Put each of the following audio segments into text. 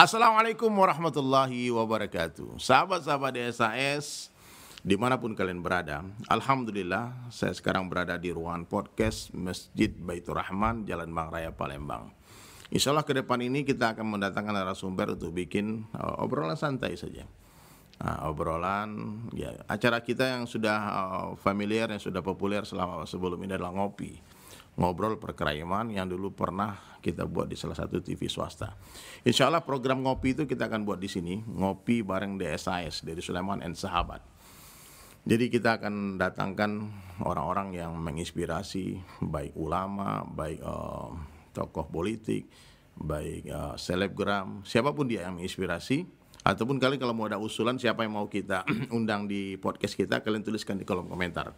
Assalamualaikum warahmatullahi wabarakatuh. Sahabat-sahabat DSAS, dimanapun kalian berada, Alhamdulillah saya sekarang berada di ruangan podcast Masjid Baitur Rahman, Jalan Bang Raya, Palembang. Insya Allah ke depan ini kita akan mendatangkan narasumber untuk bikin uh, obrolan santai saja. Nah, obrolan, ya acara kita yang sudah uh, familiar, yang sudah populer selama sebelum ini adalah ngopi ngobrol perkeraiman yang dulu pernah kita buat di salah satu TV swasta. Insya Allah program ngopi itu kita akan buat di sini, ngopi bareng DSIS dari Sulaiman and Sahabat. Jadi kita akan datangkan orang-orang yang menginspirasi baik ulama, baik uh, tokoh politik, baik uh, selebgram, siapapun dia yang menginspirasi ataupun kalian kalau mau ada usulan siapa yang mau kita undang di podcast kita kalian tuliskan di kolom komentar.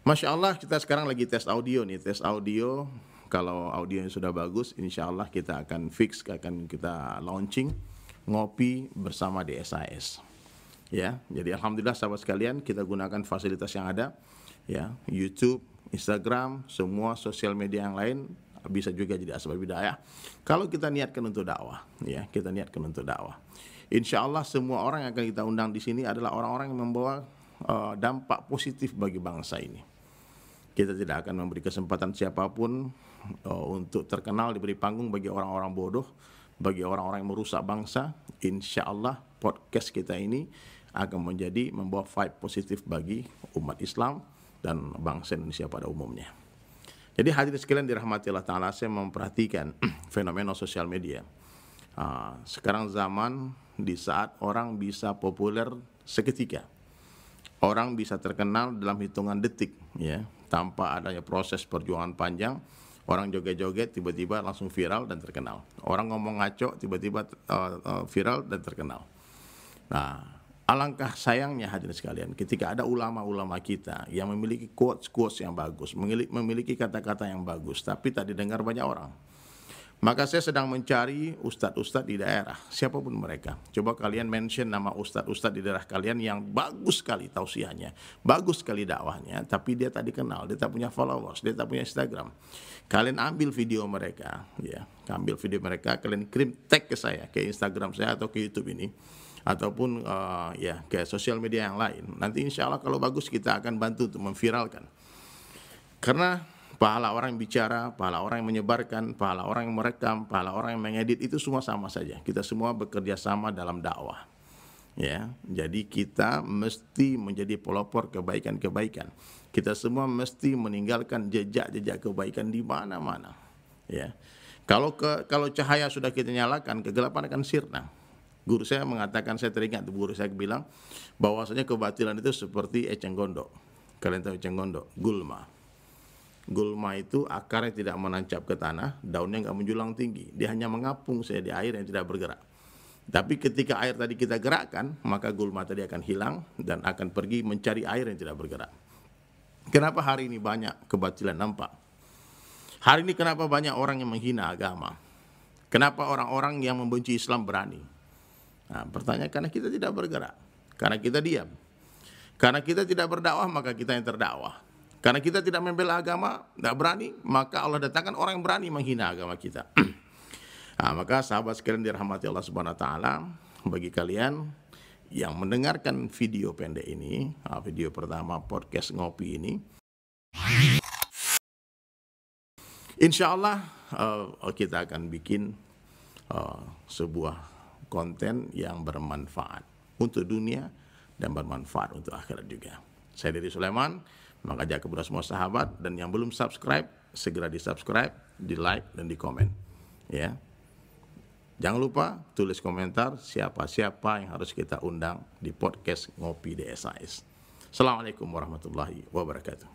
Masya Allah kita sekarang lagi tes audio nih, tes audio. Kalau audionya sudah bagus, insya Allah kita akan fix, akan kita launching ngopi bersama di SAS. Ya, jadi alhamdulillah sahabat sekalian kita gunakan fasilitas yang ada, ya YouTube, Instagram, semua sosial media yang lain bisa juga jadi asbab bidayah. Kalau kita niatkan untuk dakwah, ya kita niatkan untuk dakwah. Insya Allah semua orang yang akan kita undang di sini adalah orang-orang yang membawa uh, dampak positif bagi bangsa ini kita tidak akan memberi kesempatan siapapun uh, untuk terkenal diberi panggung bagi orang-orang bodoh, bagi orang-orang yang merusak bangsa. Insya Allah podcast kita ini akan menjadi membawa vibe positif bagi umat Islam dan bangsa Indonesia pada umumnya. Jadi hadirin sekalian dirahmati Allah Ta'ala, saya memperhatikan fenomena sosial media. Uh, sekarang zaman di saat orang bisa populer seketika. Orang bisa terkenal dalam hitungan detik, ya tanpa adanya proses perjuangan panjang orang joget-joget tiba-tiba langsung viral dan terkenal orang ngomong ngaco tiba-tiba eh, eh, viral dan terkenal nah alangkah sayangnya hadirin sekalian ketika ada ulama-ulama kita yang memiliki quotes-quotes yang bagus memiliki kata-kata yang bagus tapi tak didengar banyak orang maka saya sedang mencari ustadz-ustadz di daerah, siapapun mereka. Coba kalian mention nama ustadz-ustadz di daerah kalian yang bagus sekali tausiahnya, bagus sekali dakwahnya, tapi dia tak dikenal, dia tak punya followers, dia tak punya Instagram. Kalian ambil video mereka, ya, ambil video mereka, kalian kirim tag ke saya, ke Instagram saya atau ke YouTube ini ataupun uh, ya ke sosial media yang lain. Nanti insya Allah kalau bagus kita akan bantu untuk memviralkan. Karena pahala orang yang bicara, pahala orang yang menyebarkan, pahala orang yang merekam, pahala orang yang mengedit itu semua sama saja. Kita semua bekerja sama dalam dakwah. Ya, jadi kita mesti menjadi pelopor kebaikan-kebaikan. Kita semua mesti meninggalkan jejak-jejak kebaikan di mana-mana. Ya. Kalau ke, kalau cahaya sudah kita nyalakan, kegelapan akan sirna. Guru saya mengatakan, saya teringat guru saya bilang bahwasanya kebatilan itu seperti eceng gondok. Kalian tahu eceng gondok, gulma Gulma itu akarnya tidak menancap ke tanah, daunnya nggak menjulang tinggi. Dia hanya mengapung saja di air yang tidak bergerak. Tapi ketika air tadi kita gerakkan, maka gulma tadi akan hilang dan akan pergi mencari air yang tidak bergerak. Kenapa hari ini banyak kebatilan nampak? Hari ini kenapa banyak orang yang menghina agama? Kenapa orang-orang yang membenci Islam berani? Nah, pertanyaan karena kita tidak bergerak, karena kita diam. Karena kita tidak berdakwah, maka kita yang terdakwah. Karena kita tidak membela agama, tidak berani, maka Allah datangkan orang yang berani menghina agama kita. nah, maka sahabat sekalian dirahmati Allah Subhanahu wa taala, bagi kalian yang mendengarkan video pendek ini, ah, video pertama podcast ngopi ini. Insya Allah uh, ah, kita akan bikin uh, sebuah konten yang bermanfaat untuk dunia dan bermanfaat untuk akhirat juga. Saya Diri Sulaiman, maka ajak kepada semua sahabat dan yang belum subscribe segera di subscribe, di like dan di komen. Ya. Jangan lupa tulis komentar siapa-siapa yang harus kita undang di podcast Ngopi DSIS. Assalamualaikum warahmatullahi wabarakatuh.